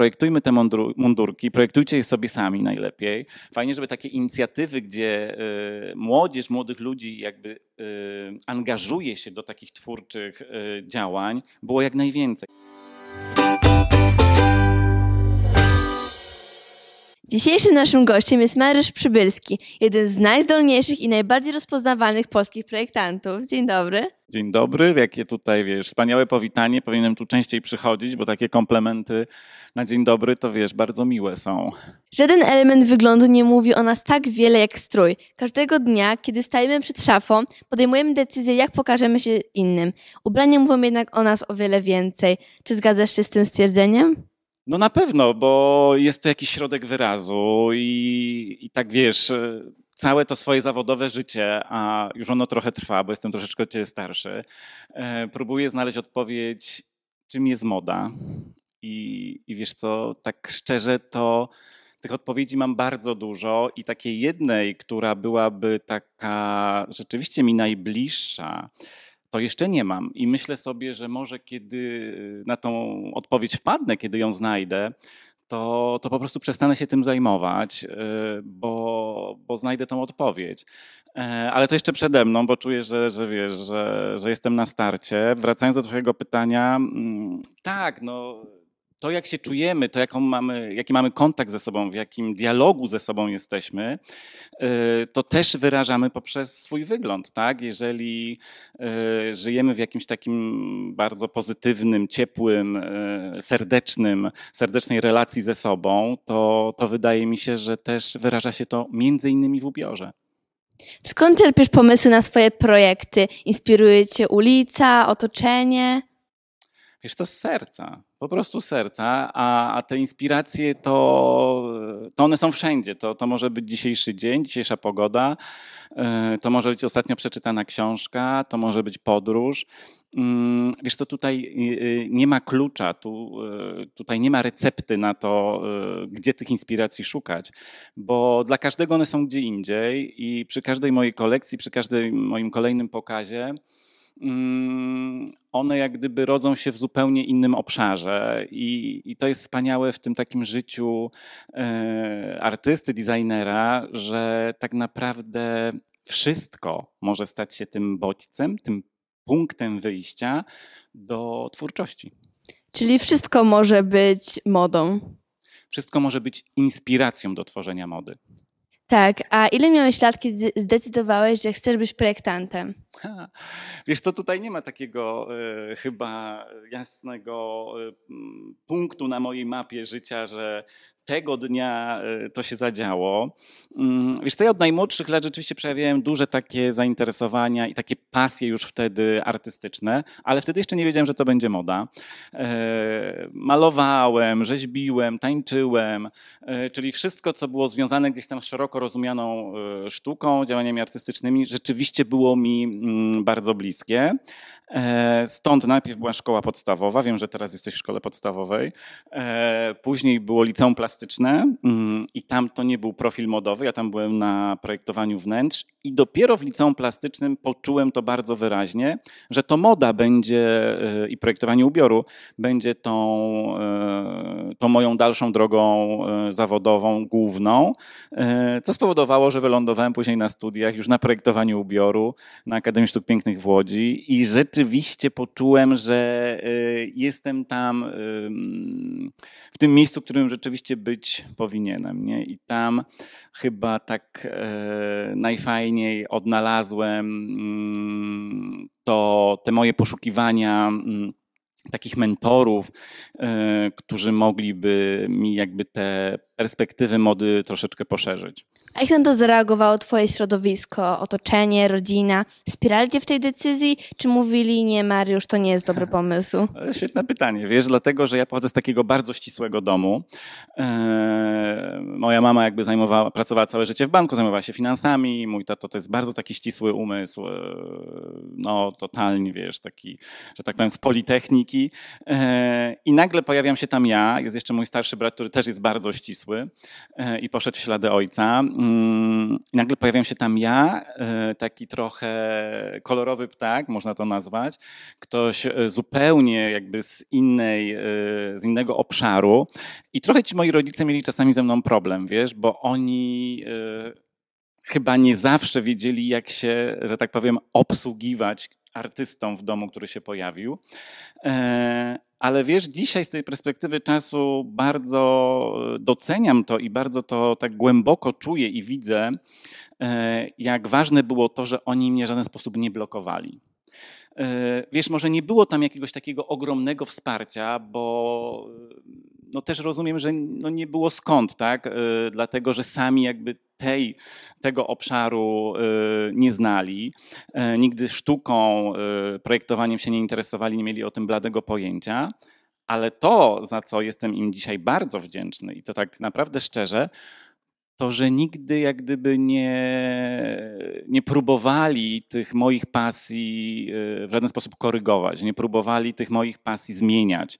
projektujmy te mundur, mundurki, projektujcie je sobie sami najlepiej. Fajnie, żeby takie inicjatywy, gdzie y, młodzież, młodych ludzi jakby y, angażuje się do takich twórczych y, działań, było jak najwięcej. Dzisiejszym naszym gościem jest Mariusz Przybylski, jeden z najzdolniejszych i najbardziej rozpoznawalnych polskich projektantów. Dzień dobry. Dzień dobry, jakie tutaj, wiesz, wspaniałe powitanie, powinienem tu częściej przychodzić, bo takie komplementy na dzień dobry to, wiesz, bardzo miłe są. Żaden element wyglądu nie mówi o nas tak wiele jak strój. Każdego dnia, kiedy stajemy przed szafą, podejmujemy decyzję, jak pokażemy się innym. Ubrania mówią jednak o nas o wiele więcej. Czy zgadzasz się z tym stwierdzeniem? No na pewno, bo jest to jakiś środek wyrazu i, i tak wiesz, y, całe to swoje zawodowe życie, a już ono trochę trwa, bo jestem troszeczkę od ciebie starszy, e, próbuję znaleźć odpowiedź, czym jest moda. I, I wiesz co, tak szczerze to tych odpowiedzi mam bardzo dużo i takiej jednej, która byłaby taka rzeczywiście mi najbliższa, to jeszcze nie mam. I myślę sobie, że może kiedy y, na tą odpowiedź wpadnę, kiedy ją znajdę, to, to po prostu przestanę się tym zajmować, y, bo, bo znajdę tą odpowiedź. E, ale to jeszcze przede mną, bo czuję, że, że wiesz, że, że jestem na starcie. Wracając do Twojego pytania, mm, tak, no to, jak się czujemy, to jaką mamy, jaki mamy kontakt ze sobą, w jakim dialogu ze sobą jesteśmy, y, to też wyrażamy poprzez swój wygląd. Tak? Jeżeli y, żyjemy w jakimś takim bardzo pozytywnym, ciepłym, y, serdecznym, serdecznej relacji ze sobą, to, to wydaje mi się, że też wyraża się to między innymi w ubiorze. Skąd czerpiesz pomysły na swoje projekty? Inspiruje cię ulica, otoczenie? Wiesz, to z serca po prostu serca, a, a te inspiracje to, to one są wszędzie. To, to może być dzisiejszy dzień, dzisiejsza pogoda, e, to może być ostatnio przeczytana książka, to może być podróż. Mm, wiesz, to tutaj y, y, nie ma klucza, tu, e, tutaj nie ma recepty na to, e, gdzie tych inspiracji szukać, bo dla każdego one są gdzie indziej i przy każdej mojej kolekcji, przy każdym moim kolejnym pokazie Mm, one jak gdyby rodzą się w zupełnie innym obszarze. I, i to jest wspaniałe w tym takim życiu e, artysty, designera, że tak naprawdę wszystko może stać się tym bodźcem, tym punktem wyjścia do twórczości. Czyli wszystko może być modą. Wszystko może być inspiracją do tworzenia mody. Tak, a ile miałeś lat, kiedy zdecydowałeś, że chcesz być projektantem? Ha, wiesz, to tutaj nie ma takiego y, chyba jasnego y, punktu na mojej mapie życia, że tego dnia e, to się zadziało. Mm, wiesz, to ja od najmłodszych lat rzeczywiście przejawiałem duże takie zainteresowania i takie pasje już wtedy artystyczne, ale wtedy jeszcze nie wiedziałem, że to będzie moda. E, malowałem, rzeźbiłem, tańczyłem, e, czyli wszystko, co było związane gdzieś tam z szeroko rozumianą sztuką, działaniami artystycznymi, rzeczywiście było mi mm, bardzo bliskie. Stąd najpierw była szkoła podstawowa, wiem, że teraz jesteś w szkole podstawowej, później było liceum plastyczne, plastyczne mm, i tam to nie był profil modowy, ja tam byłem na projektowaniu wnętrz i dopiero w liceum plastycznym poczułem to bardzo wyraźnie, że to moda będzie e, i projektowanie ubioru będzie tą, e, tą moją dalszą drogą e, zawodową, główną, co spowodowało, że wylądowałem później na studiach już na projektowaniu ubioru na Akademii Sztuk Pięknych w Łodzi i rzeczywiście poczułem, że jestem tam w tym miejscu, w którym rzeczywiście być powinienem. Nie? I tam chyba tak e, najfajniej odnalazłem mm, to, te moje poszukiwania. Mm, takich mentorów, e, którzy mogliby mi jakby te perspektywy mody troszeczkę poszerzyć. A jak na to zareagowało twoje środowisko, otoczenie, rodzina? Wspierali cię w tej decyzji, czy mówili nie Mariusz, to nie jest dobry pomysł? Świetne pytanie, wiesz, dlatego, że ja pochodzę z takiego bardzo ścisłego domu. Eee, moja mama jakby zajmowała, pracowała całe życie w banku, zajmowała się finansami, mój tato to jest bardzo taki ścisły umysł, eee, no totalnie, wiesz, taki, że tak powiem, z politechniki. Eee, I nagle pojawiam się tam ja, jest jeszcze mój starszy brat, który też jest bardzo ścisły, dorosły e, i poszedł w ślady ojca. I mm, nagle pojawiam się tam ja, e, taki trochę kolorowy ptak, można to nazwać, ktoś e, zupełnie jakby z innej, z innego obszaru. I trochę ci moi rodzice mieli czasami ze mną problem, wiesz, bo oni chyba nie zawsze wiedzieli, jak się, że tak powiem, obsługiwać artystą w domu, który się pojawił. E, ale wiesz, dzisiaj z tej perspektywy czasu bardzo doceniam to i bardzo to tak głęboko czuję i widzę, e, jak ważne było to, że oni mnie w żaden sposób nie blokowali. E, wiesz, może nie było tam jakiegoś takiego ogromnego wsparcia, bo no też rozumiem, że no nie było skąd, tak? Y, dlatego, że sami jakby tej, tego obszaru y, nie znali, y, nigdy sztuką, projektowaniem się nie interesowali, nie mieli o tym bladego pojęcia. Ale to, za co jestem im dzisiaj bardzo wdzięczny i to tak naprawdę szczerze, to że nigdy jak gdyby nie, nie próbowali tych moich pasji e, w żaden sposób korygować, nie próbowali tych moich pasji zmieniać.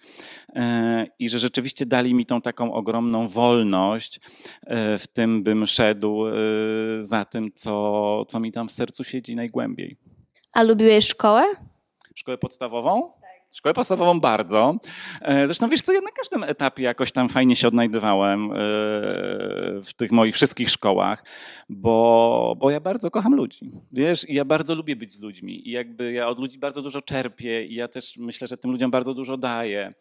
E, I że rzeczywiście dali mi tą taką ogromną wolność e, w tym, bym szedł za tym, co, co mi tam w sercu siedzi najgłębiej. A lubiłeś szkołę? Szkołę podstawową? Szkołę podstawową bardzo. E, zresztą wiesz co, ja na każdym etapie jakoś tam fajnie się odnajdywałem e, w tych moich wszystkich szkołach, bo, bo ja bardzo kocham ludzi, wiesz, i ja bardzo lubię być z ludźmi i jakby ja od ludzi bardzo dużo czerpię i ja też myślę, że tym ludziom bardzo dużo daję.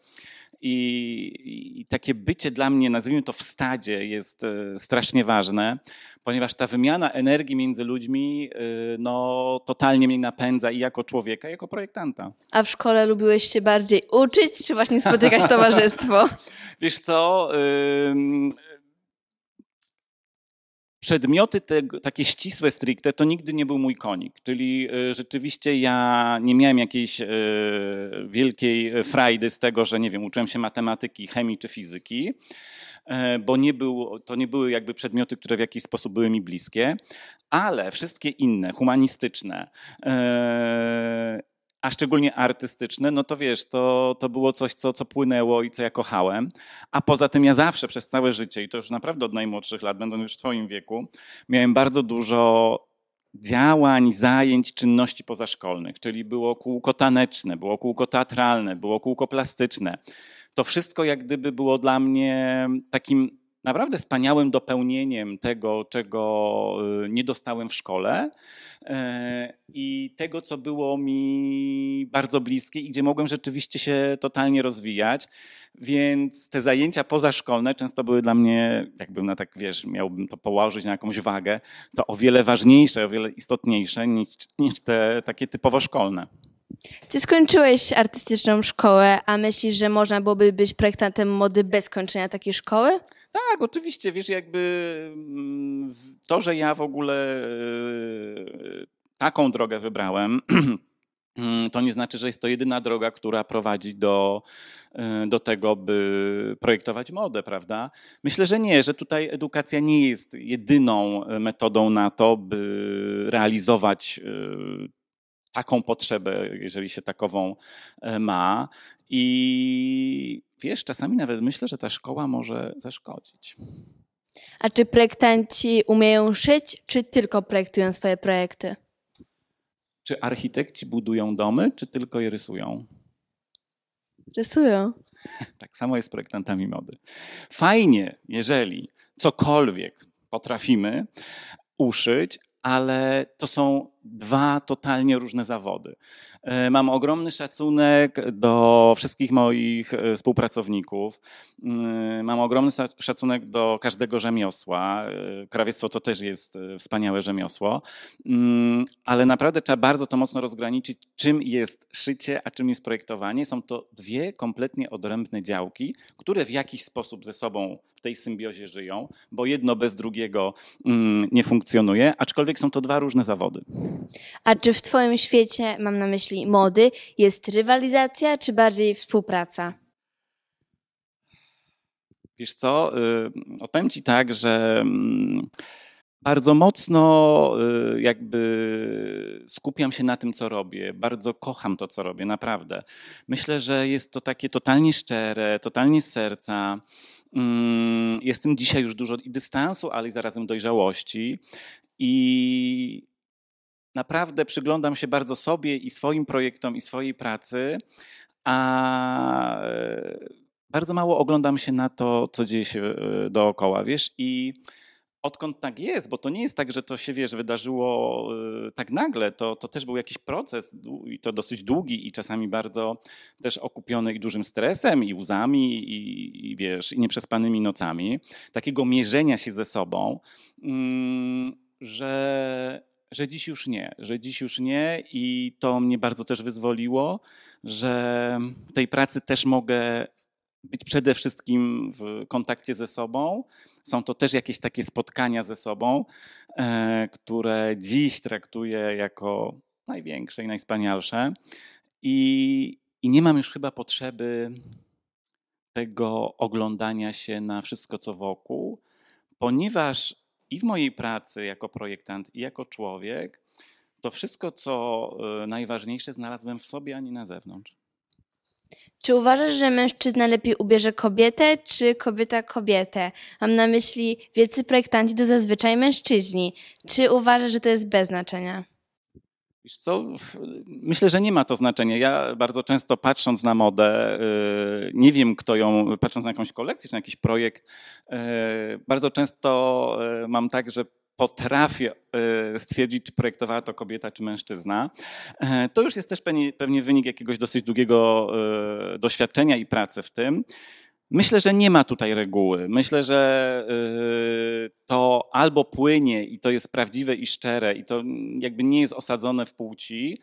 I, I, takie bycie dla mnie, nazwijmy to w stadzie, jest e, strasznie ważne, ponieważ ta wymiana energii między ludźmi e, no, totalnie mnie napędza i jako człowieka, i jako projektanta. A w szkole lubiłeś się bardziej uczyć, czy właśnie spotykać towarzystwo? Wiesz co, yy przedmioty te, takie ścisłe stricte to nigdy nie był mój konik, czyli y, rzeczywiście ja nie miałem jakiejś y, wielkiej y, frajdy z tego, że nie wiem, uczyłem się matematyki, chemii czy fizyki, bo nie był, to nie były jakby przedmioty, które w jakiś sposób były mi bliskie, ale wszystkie inne, humanistyczne a szczególnie artystyczne, no to wiesz, to, to było coś, co, co płynęło i co ja kochałem. A poza tym ja zawsze przez całe życie, i to już naprawdę od najmłodszych lat, będąc już w Twoim wieku, miałem bardzo dużo działań, zajęć, czynności pozaszkolnych, czyli było kółko taneczne, było kółko teatralne, było kółko plastyczne. To wszystko jak gdyby było dla mnie takim naprawdę wspaniałym dopełnieniem tego, czego y, nie dostałem w szkole e, i tego, co było mi bardzo bliskie i gdzie mogłem rzeczywiście się totalnie rozwijać. Więc te zajęcia pozaszkolne często były dla mnie, jakbym na tak, wiesz, miałbym to położyć na jakąś wagę, to o wiele ważniejsze, o wiele istotniejsze niż, niż te takie typowo szkolne. Ty skończyłeś artystyczną szkołę, a myślisz, że można byłoby być projektantem mody bez kończenia takiej szkoły? Tak, oczywiście. Wiesz, jakby mm, to, że ja w ogóle e, taką drogę wybrałem, mm, to nie znaczy, że jest to jedyna droga, która prowadzi do, e, do tego, by projektować modę, prawda? Myślę, że nie, że tutaj edukacja nie jest jedyną e, metodą na to, by realizować taką potrzebę, jeżeli się takową e, ma. I wiesz, czasami nawet myślę, że ta szkoła może zaszkodzić. A czy projektanci umieją szyć, czy tylko projektują swoje projekty? Czy architekci budują domy, czy tylko je rysują? Rysują. Tak samo jest z projektantami mody. Fajnie, jeżeli cokolwiek potrafimy uszyć, ale to są dwa totalnie różne zawody. E, mam ogromny szacunek do wszystkich moich e, współpracowników. E, mam ogromny szacunek do każdego rzemiosła. Krawiectwo to też jest wspaniałe rzemiosło, mm, ale naprawdę trzeba bardzo to mocno rozgraniczyć, czym jest szycie, a czym jest projektowanie. Są to dwie kompletnie odrębne działki, które w jakiś sposób ze sobą w tej symbiozie żyją, bo jedno bez drugiego mm, nie funkcjonuje, aczkolwiek są to dwa różne zawody. A czy w Twoim świecie, mam na myśli mody, jest rywalizacja, czy bardziej współpraca? Wiesz co, y, odpowiem Ci tak, że mm, bardzo mocno y, jakby skupiam się na tym, co robię. Bardzo kocham to, co robię, naprawdę. Myślę, że jest to takie totalnie szczere, totalnie z serca. Mm, jestem dzisiaj już dużo i dystansu, ale i zarazem dojrzałości. I naprawdę przyglądam się bardzo sobie i swoim projektom i swojej pracy, a e, bardzo mało oglądam się na to, co dzieje się e, dookoła, wiesz, i odkąd tak jest, bo to nie jest tak, że to się, wiesz, wydarzyło e, tak nagle, to, to też był jakiś proces i to dosyć długi i czasami bardzo też okupiony i dużym stresem i łzami i, i wiesz, i nieprzespanymi nocami, takiego mierzenia się ze sobą, mm, że że dziś już nie, że dziś już nie i to mnie bardzo też wyzwoliło, że w tej pracy też mogę być przede wszystkim w kontakcie ze sobą. Są to też jakieś takie spotkania ze sobą, e, które dziś traktuję jako największe i najspanialsze. I, I nie mam już chyba potrzeby tego oglądania się na wszystko, co wokół, ponieważ i w mojej pracy jako projektant, i jako człowiek, to wszystko, co e, najważniejsze, znalazłem w sobie, ani na zewnątrz. Czy uważasz, że mężczyzna lepiej ubierze kobietę, czy kobieta kobietę? Mam na myśli, wielcy projektanci to zazwyczaj mężczyźni. Czy uważasz, że to jest bez znaczenia? Wiesz co, myślę, że nie ma to znaczenia. Ja bardzo często patrząc na modę, y, nie wiem kto ją, patrząc na jakąś kolekcję czy na jakiś projekt, y, bardzo często y, mam tak, że potrafię stwierdzić, czy projektowała to kobieta czy mężczyzna. To już jest też pewnie, pewnie wynik jakiegoś dosyć długiego doświadczenia i pracy w tym. Myślę, że nie ma tutaj reguły. Myślę, że to albo płynie i to jest prawdziwe i szczere, i to jakby nie jest osadzone w płci,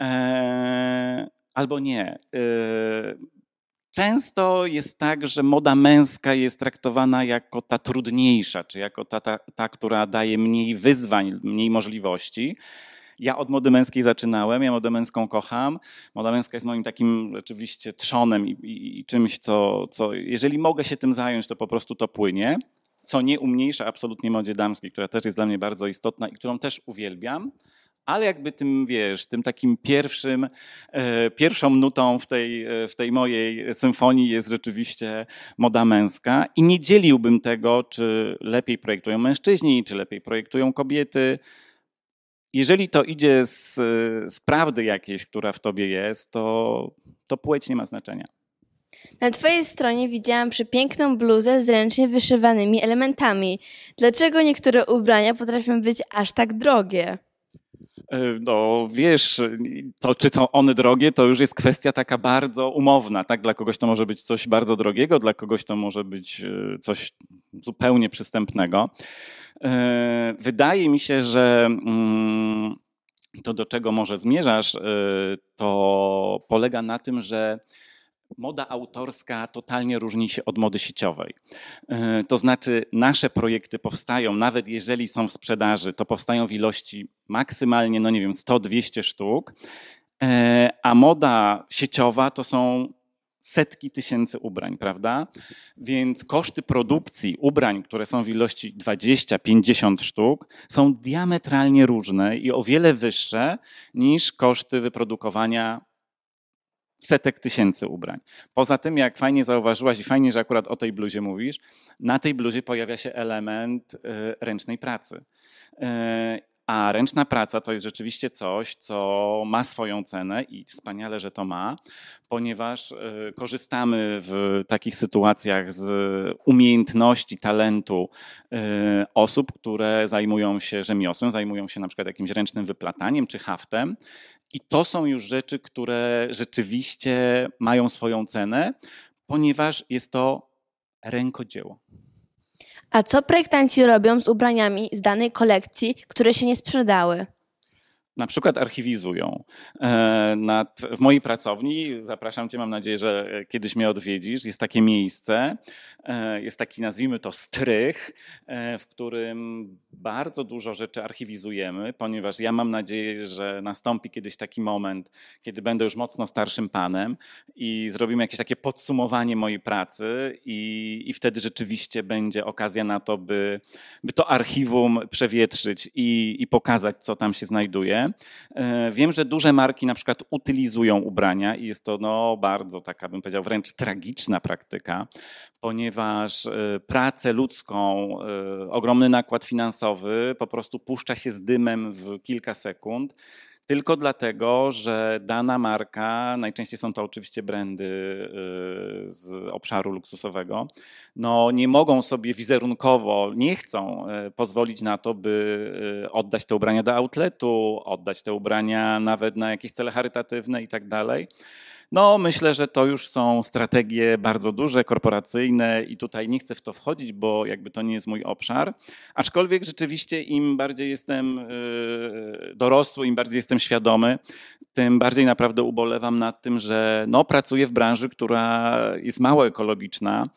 e, albo nie. E, Często jest tak, że moda męska jest traktowana jako ta trudniejsza, czy jako ta, ta, ta, która daje mniej wyzwań, mniej możliwości. Ja od mody męskiej zaczynałem, ja modę męską kocham. Moda męska jest moim takim rzeczywiście trzonem i, i, i czymś, co, co jeżeli mogę się tym zająć, to po prostu to płynie co nie umniejsza absolutnie modzie damskiej, która też jest dla mnie bardzo istotna i którą też uwielbiam, ale jakby tym, wiesz, tym takim pierwszym, e, pierwszą nutą w tej, e, w tej mojej symfonii jest rzeczywiście moda męska i nie dzieliłbym tego, czy lepiej projektują mężczyźni, czy lepiej projektują kobiety. Jeżeli to idzie z, z prawdy jakiejś, która w tobie jest, to, to płeć nie ma znaczenia. Na twojej stronie widziałam przepiękną bluzę z ręcznie wyszywanymi elementami. Dlaczego niektóre ubrania potrafią być aż tak drogie? E, no wiesz, to czy są one drogie, to już jest kwestia taka bardzo umowna. Tak? Dla kogoś to może być coś bardzo drogiego, dla kogoś to może być e, coś zupełnie przystępnego. E, wydaje mi się, że mm, to, do czego może zmierzasz, to polega na tym, że moda autorska totalnie różni się od mody sieciowej. E, to znaczy, nasze projekty powstają, nawet jeżeli są w sprzedaży, to powstają w ilości maksymalnie, no nie wiem, 100-200 sztuk, e, a moda sieciowa to są setki tysięcy ubrań, prawda? Więc koszty produkcji ubrań, które są w ilości 20-50 sztuk, są diametralnie różne i o wiele wyższe niż koszty wyprodukowania setek tysięcy ubrań. Poza tym, jak fajnie zauważyłaś i fajnie, że akurat o tej bluzie mówisz, na tej bluzie pojawia się element y, ręcznej pracy. Y, a ręczna praca to jest rzeczywiście coś, co ma swoją cenę i wspaniale, że to ma, ponieważ y, korzystamy w takich sytuacjach z umiejętności, talentu osób, które zajmują się rzemiosłem, zajmują się na przykład jakimś ręcznym wyplataniem czy haftem i to są już rzeczy, które rzeczywiście mają swoją cenę, ponieważ jest to rękodzieło. A co projektanci robią z ubraniami z danej kolekcji, które się nie sprzedały? na przykład archiwizują. E, nad, w mojej pracowni, zapraszam cię, mam nadzieję, że e, kiedyś mnie odwiedzisz, jest takie miejsce, e, jest taki nazwijmy to strych, w którym bardzo dużo rzeczy archiwizujemy, ponieważ ja mam nadzieję, że nastąpi kiedyś taki moment, kiedy będę już mocno starszym panem i zrobimy jakieś takie podsumowanie mojej pracy i, i wtedy rzeczywiście będzie okazja na to, by, by to archiwum przewietrzyć i, i pokazać, co tam się znajduje. E, wiem, że duże marki na przykład utylizują ubrania i jest to no, bardzo taka, bym powiedział, wręcz tragiczna praktyka, ponieważ e, pracę ludzką, e, ogromny nakład finansowy po prostu puszcza się z dymem w kilka sekund tylko dlatego, że dana marka, najczęściej są to oczywiście brandy y, z obszaru luksusowego, no nie mogą sobie wizerunkowo, nie chcą y, pozwolić na to, by y, oddać te ubrania do outletu, oddać te ubrania nawet na jakieś cele charytatywne i tak dalej. No, myślę, że to już są strategie bardzo duże, korporacyjne i tutaj nie chcę w to wchodzić, bo jakby to nie jest mój obszar. Aczkolwiek rzeczywiście im bardziej jestem yy, dorosły, im bardziej jestem świadomy, tym bardziej naprawdę ubolewam nad tym, że no, pracuję w branży, która jest mało ekologiczna.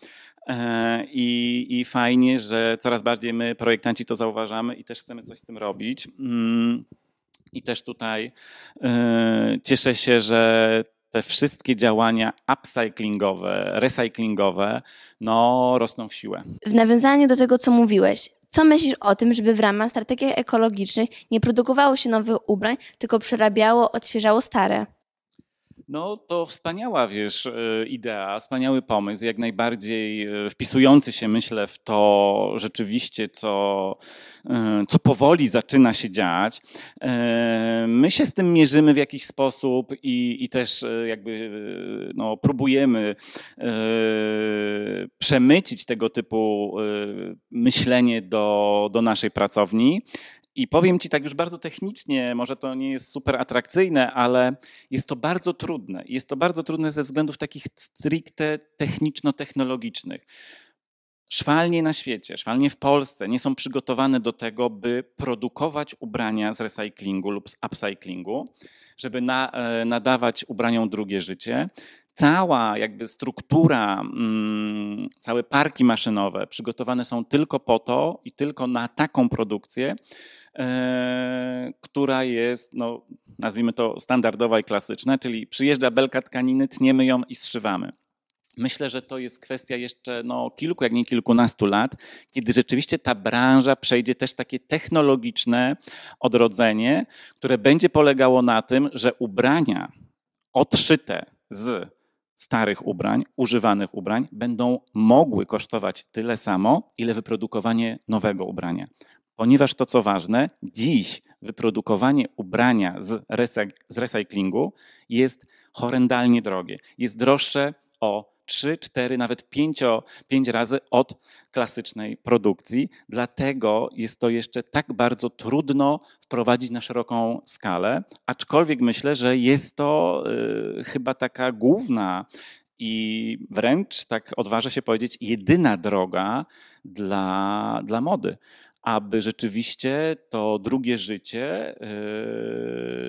E, I, I fajnie, że coraz bardziej my, projektanci, to zauważamy i też chcemy coś z tym robić. Mm, I też tutaj yy, cieszę się, że te wszystkie działania upcyclingowe, recyclingowe, no rosną w siłę. W nawiązaniu do tego, co mówiłeś, co myślisz o tym, żeby w ramach strategii ekologicznych nie produkowało się nowych ubrań, tylko przerabiało, odświeżało stare? no to wspaniała, wiesz, e, idea, wspaniały pomysł, jak najbardziej e, wpisujący się, myślę, w to rzeczywiście, co, e, co powoli zaczyna się dziać. My się z tym mierzymy w jakiś sposób i, i też jakby no, próbujemy przemycić tego typu myślenie do, do naszej pracowni. I powiem Ci tak już bardzo technicznie, może to nie jest super atrakcyjne, ale jest to bardzo trudne. Jest to bardzo trudne ze względów takich stricte techniczno-technologicznych. Szwalnie na świecie, szwalnie w Polsce nie są przygotowane do tego, by produkować ubrania z recyklingu lub z upcyclingu, żeby na, e, nadawać ubraniom drugie życie cała jakby struktura, mm, całe parki maszynowe przygotowane są tylko po to i tylko na taką produkcję, e, która jest, no, nazwijmy to standardowa i klasyczna, czyli przyjeżdża belka tkaniny, tniemy ją i zszywamy. Myślę, że to jest kwestia jeszcze no, kilku, jak nie kilkunastu lat, kiedy rzeczywiście ta branża przejdzie też takie technologiczne odrodzenie, które będzie polegało na tym, że ubrania odszyte z starych ubrań, używanych ubrań będą mogły kosztować tyle samo, ile wyprodukowanie nowego ubrania. Ponieważ to, co ważne, dziś wyprodukowanie ubrania z, z recyklingu jest horrendalnie drogie. Jest droższe o 3, 4, nawet 5, 5 razy od klasycznej produkcji. Dlatego jest to jeszcze tak bardzo trudno wprowadzić na szeroką skalę, aczkolwiek myślę, że jest to y, chyba taka główna i wręcz, tak odważę się powiedzieć, jedyna droga dla, dla mody aby rzeczywiście to drugie życie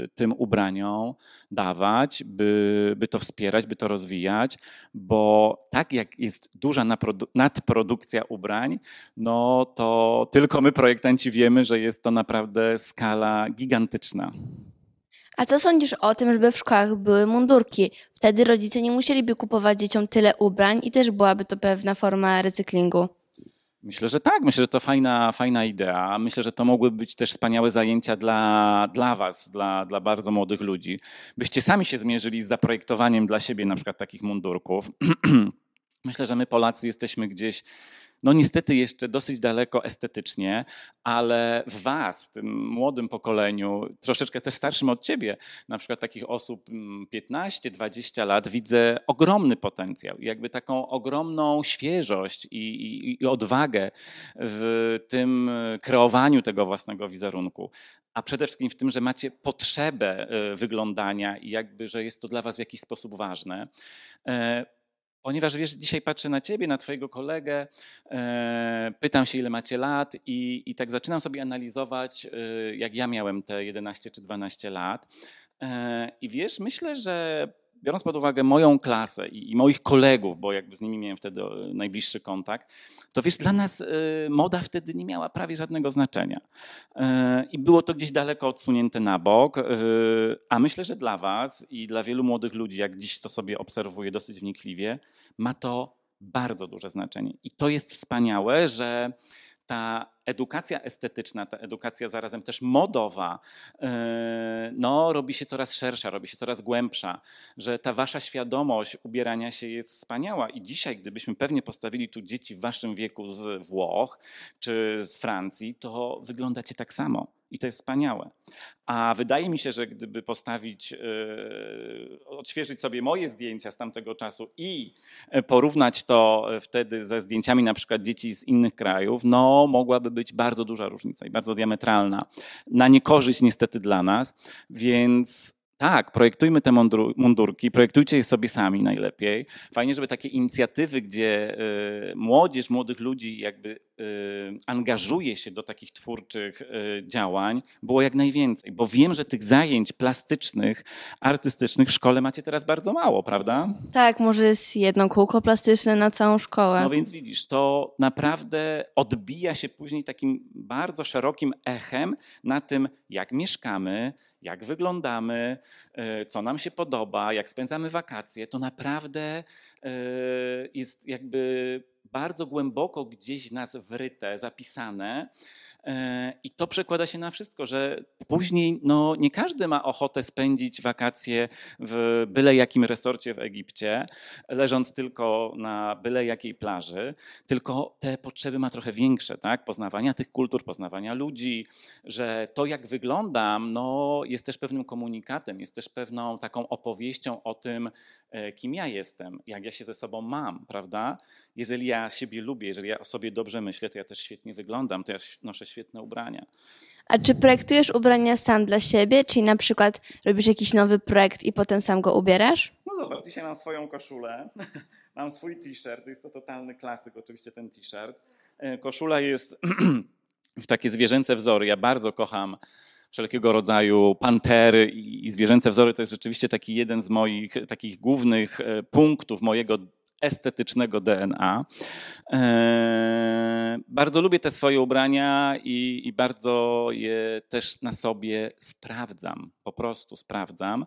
yy, tym ubraniom dawać, by, by to wspierać, by to rozwijać, bo tak jak jest duża nadprodukcja ubrań, no to tylko my, projektanci, wiemy, że jest to naprawdę skala gigantyczna. A co sądzisz o tym, żeby w szkołach były mundurki? Wtedy rodzice nie musieliby kupować dzieciom tyle ubrań i też byłaby to pewna forma recyklingu. Myślę, że tak. Myślę, że to fajna, fajna idea. Myślę, że to mogłyby być też wspaniałe zajęcia dla, dla Was, dla, dla bardzo młodych ludzi. Byście sami się zmierzyli z zaprojektowaniem dla siebie na przykład takich mundurków. Myślę, że my Polacy jesteśmy gdzieś no niestety jeszcze dosyć daleko estetycznie, ale w was, w tym młodym pokoleniu, troszeczkę też starszym od ciebie, na przykład takich osób 15-20 mm, lat, widzę ogromny potencjał, jakby taką ogromną świeżość i, i, i odwagę w tym kreowaniu tego własnego wizerunku a przede wszystkim w tym, że macie potrzebę y, wyglądania i jakby, że jest to dla was w jakiś sposób ważne. E, Ponieważ wiesz, dzisiaj patrzę na ciebie, na twojego kolegę, e, pytam się, ile macie lat, i, i tak zaczynam sobie analizować, e, jak ja miałem te 11 czy 12 lat. E, I wiesz, myślę, że biorąc pod uwagę moją klasę i, i, moich kolegów, bo jakby z nimi miałem wtedy e, najbliższy kontakt, to wiesz, dla nas e, moda wtedy nie miała prawie żadnego znaczenia. E, I było to gdzieś daleko odsunięte na bok, a myślę, że dla was i dla wielu młodych ludzi, jak dziś to sobie obserwuję dosyć wnikliwie, ma to bardzo duże znaczenie. I to jest wspaniałe, że ta edukacja estetyczna, ta edukacja zarazem też modowa, e, no, robi się coraz szersza, robi się coraz głębsza, że ta wasza świadomość ubierania się jest wspaniała i dzisiaj, gdybyśmy pewnie postawili tu dzieci w waszym wieku z Włoch czy z Francji, to wyglądacie tak samo. I to jest wspaniałe. A wydaje mi się, że gdyby postawić, yy, odświeżyć sobie moje zdjęcia z tamtego czasu i e, porównać to wtedy ze zdjęciami na przykład dzieci z innych krajów, no mogłaby być być bardzo duża różnica i bardzo diametralna, na niekorzyść niestety dla nas, więc tak, projektujmy te mundur, mundurki, projektujcie je sobie sami najlepiej. Fajnie, żeby takie inicjatywy, gdzie y, młodzież, młodych ludzi jakby y, angażuje się do takich twórczych y, działań, było jak najwięcej. Bo wiem, że tych zajęć plastycznych, artystycznych w szkole macie teraz bardzo mało, prawda? Tak, może jest jedno kółko plastyczne na całą szkołę. No więc widzisz, to naprawdę odbija się później takim bardzo szerokim echem na tym, jak mieszkamy, jak wyglądamy, e, co nam się podoba, jak spędzamy wakacje, to naprawdę e, jest jakby bardzo głęboko gdzieś w nas wryte, zapisane. E, I to przekłada się na wszystko, że później no, nie każdy ma ochotę spędzić wakacje w byle jakim resorcie w Egipcie, leżąc tylko na byle jakiej plaży, tylko te potrzeby ma trochę większe, tak? Poznawania tych kultur, poznawania ludzi, że to jak wyglądam, no, jest też pewnym komunikatem, jest też pewną taką opowieścią o tym, e, kim ja jestem, jak ja się ze sobą mam, prawda? Jeżeli ja ja siebie lubię, jeżeli ja o sobie dobrze myślę, to ja też świetnie wyglądam, to ja noszę świetne ubrania. A czy projektujesz ubrania sam dla siebie? Czyli na przykład robisz jakiś nowy projekt i potem sam go ubierasz? No zobacz, dzisiaj mam swoją koszulę, mam swój t-shirt, jest to totalny klasyk oczywiście ten t-shirt. E, koszula jest w takie zwierzęce wzory. Ja bardzo kocham wszelkiego rodzaju pantery i zwierzęce wzory. To jest rzeczywiście taki jeden z moich takich głównych e, punktów mojego estetycznego DNA. E, bardzo lubię te swoje ubrania i, i, bardzo je też na sobie sprawdzam, po prostu sprawdzam,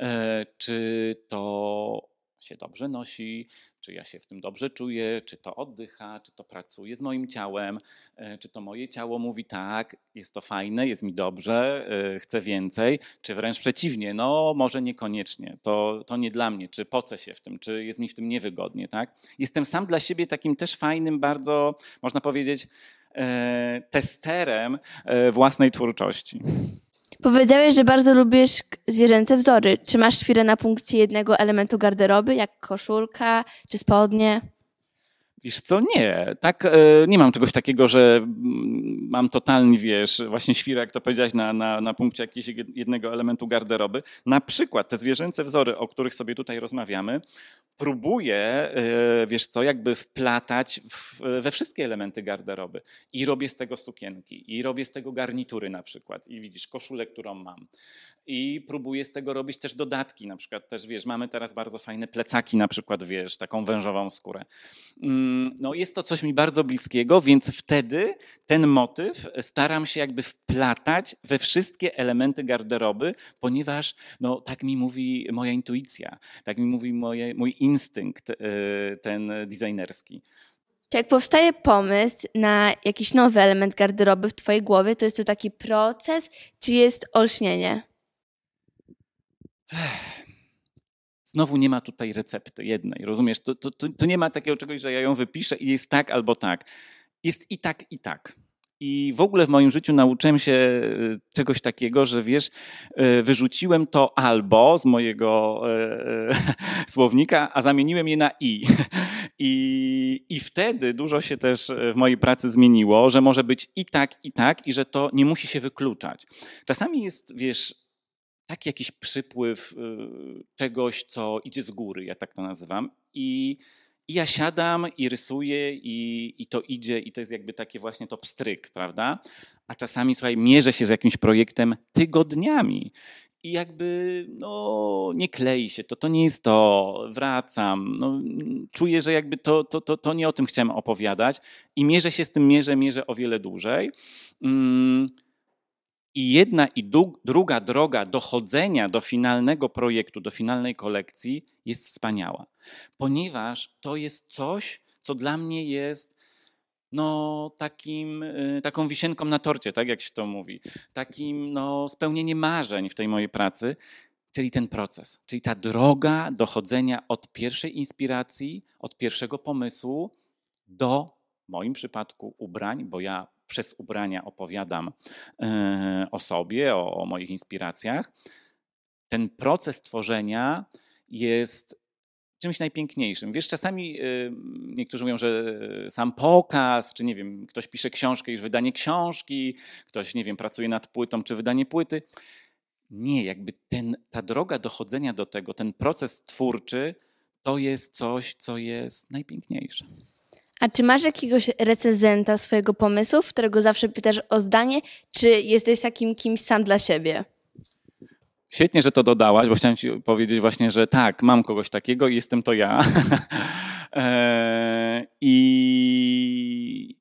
e, czy to się dobrze nosi, czy ja się w tym dobrze czuję, czy to oddycha, czy to pracuje z moim ciałem, e, czy to moje ciało mówi tak, jest to fajne, jest mi dobrze, e, chcę więcej, czy wręcz przeciwnie, no może niekoniecznie, to, to nie dla mnie, czy poce się w tym, czy jest mi w tym niewygodnie, tak? Jestem sam dla siebie takim też fajnym, bardzo, można powiedzieć, e, testerem własnej twórczości. Powiedziałeś, że bardzo lubisz zwierzęce wzory. Czy masz chwilę na punkcie jednego elementu garderoby, jak koszulka czy spodnie? Wiesz co, nie. Tak, e, nie mam czegoś takiego, że mm, mam totalny, wiesz, właśnie świra, jak to powiedziałaś, na, na, na punkcie jakiegoś jednego elementu garderoby. Na przykład te zwierzęce wzory, o których sobie tutaj rozmawiamy, próbuję, e, wiesz co, jakby wplatać w, we wszystkie elementy garderoby. I robię z tego sukienki, i robię z tego garnitury na przykład. I widzisz, koszulę, którą mam. I próbuję z tego robić też dodatki, na przykład też, wiesz, mamy teraz bardzo fajne plecaki na przykład, wiesz, taką wężową skórę. Mm no jest to coś mi bardzo bliskiego, więc wtedy ten motyw staram się jakby wplatać we wszystkie elementy garderoby, ponieważ no, tak mi mówi moja intuicja, tak mi mówi moje, mój instynkt y, ten designerski. jak powstaje pomysł na jakiś nowy element garderoby w Twojej głowie, to jest to taki proces, czy jest olśnienie? Ech. Znowu nie ma tutaj recepty jednej, rozumiesz? To, to, to, to nie ma takiego czegoś, że ja ją wypiszę i jest tak albo tak. Jest i tak, i tak. I w ogóle w moim życiu nauczyłem się e, czegoś takiego, że wiesz, e, wyrzuciłem to albo z mojego e, słownika, a zamieniłem je na i. I, I wtedy dużo się też w mojej pracy zmieniło, że może być i tak, i tak, i że to nie musi się wykluczać. Czasami jest, wiesz, taki jakiś przypływ y, czegoś, co idzie z góry, ja tak to nazywam. I, i ja siadam i rysuję i, i to idzie i to jest jakby takie właśnie to pstryk, prawda? A czasami, słuchaj, mierzę się z jakimś projektem tygodniami i jakby no, nie klei się to, to nie jest to, wracam. No, czuję, że jakby to, to, to, to nie o tym chciałem opowiadać i mierzę się z tym, mierzę, mierzę o wiele dłużej. Mm. I jedna i druga droga dochodzenia do finalnego projektu, do finalnej kolekcji jest wspaniała, ponieważ to jest coś, co dla mnie jest no, takim, y, taką wisienką na torcie, tak jak się to mówi, takim no, spełnieniem marzeń w tej mojej pracy, czyli ten proces, czyli ta droga dochodzenia od pierwszej inspiracji, od pierwszego pomysłu do w moim przypadku ubrań, bo ja przez ubrania opowiadam e, o sobie, o, o moich inspiracjach. Ten proces tworzenia jest czymś najpiękniejszym. Wiesz, czasami y, niektórzy mówią, że e, sam pokaz, czy nie wiem, ktoś pisze książkę, już wydanie książki, ktoś, nie wiem, pracuje nad płytą, czy wydanie płyty. Nie, jakby ten, ta droga dochodzenia do tego, ten proces twórczy, to jest coś, co jest najpiękniejsze. A czy masz jakiegoś recenzenta swojego pomysłu, w którego zawsze pytasz o zdanie, czy jesteś takim kimś sam dla siebie? Świetnie, że to dodałaś, bo chciałem ci powiedzieć właśnie, że tak, mam kogoś takiego i jestem to ja. E, I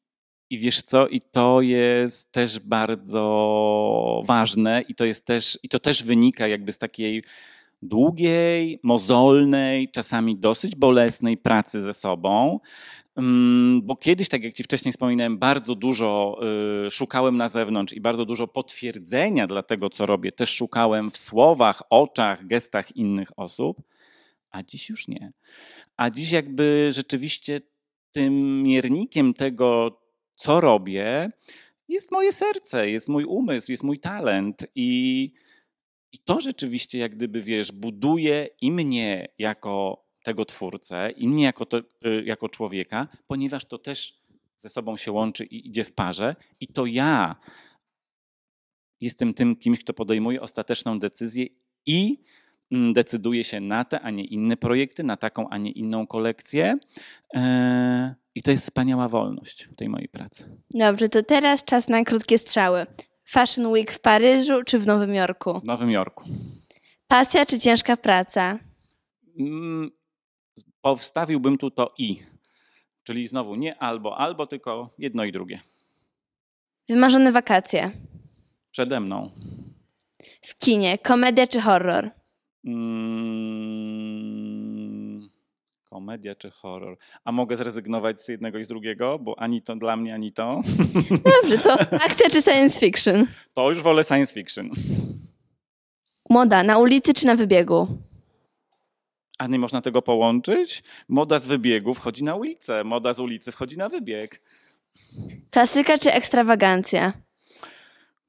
i wiesz co, i to jest też bardzo ważne, i to jest też, i to też wynika jakby z takiej długiej, mozolnej, czasami dosyć bolesnej pracy ze sobą. Mm, bo kiedyś, tak jak Ci wcześniej wspominałem, bardzo dużo y, szukałem na zewnątrz i bardzo dużo potwierdzenia dla tego, co robię, też szukałem w słowach, oczach, gestach innych osób, a dziś już nie. A dziś, jakby rzeczywiście tym miernikiem tego, co robię, jest moje serce, jest mój umysł, jest mój talent i i to rzeczywiście, jak gdyby, wiesz, buduje i mnie jako tego twórcę, i mnie jako, to, e, jako człowieka, ponieważ to też ze sobą się łączy i idzie w parze, i to ja jestem tym kimś, kto podejmuje ostateczną decyzję i mm, decyduje się na te, a nie inne projekty, na taką, a nie inną kolekcję. E, I to jest wspaniała wolność w tej mojej pracy. Dobrze, to teraz czas na krótkie strzały. Fashion Week w Paryżu czy w Nowym Jorku? W Nowym Jorku. Pasja czy ciężka praca? Mm, powstawiłbym tu to i. Czyli znowu nie albo, albo, tylko jedno i drugie. Wymarzone wakacje. Przede mną. W kinie komedia czy horror? Mm, komedia czy horror. A mogę zrezygnować z jednego i z drugiego, bo ani to dla mnie, ani to. Dobrze, to akcja czy science fiction? To już wolę science fiction. Moda na ulicy czy na wybiegu? A nie można tego połączyć? Moda z wybiegu wchodzi na ulicę, moda z ulicy wchodzi na wybieg. Klasyka czy ekstrawagancja?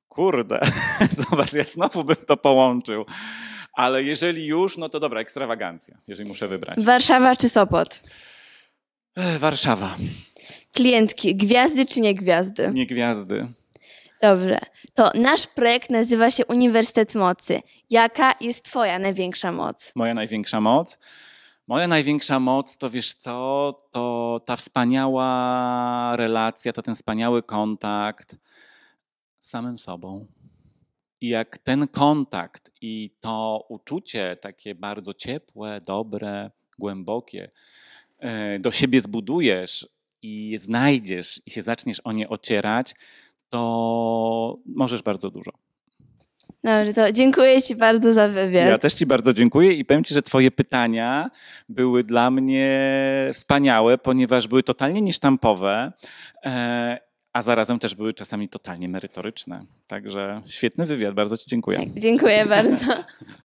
Kurde, zobacz, ja znowu bym to połączył. Ale jeżeli już, no to dobra, ekstrawagancja, jeżeli muszę wybrać. Warszawa czy Sopot? Warszawa. Klientki, gwiazdy czy nie gwiazdy? Nie gwiazdy. Dobrze. To nasz projekt nazywa się Uniwersytet Mocy. Jaka jest Twoja największa moc? Moja największa moc? Moja największa moc to wiesz co? To ta wspaniała relacja, to ten wspaniały kontakt z samym sobą. I jak ten kontakt i to uczucie takie bardzo ciepłe, dobre, głębokie e, do siebie zbudujesz i znajdziesz i się zaczniesz o nie ocierać, to możesz bardzo dużo. Dobrze, to dziękuję Ci bardzo za wywiad. Ja też Ci bardzo dziękuję i powiem Ci, że Twoje pytania były dla mnie wspaniałe, ponieważ były totalnie niesztampowe e, a zarazem też były czasami totalnie merytoryczne. Także świetny wywiad, bardzo Ci dziękuję. Dziękuję bardzo.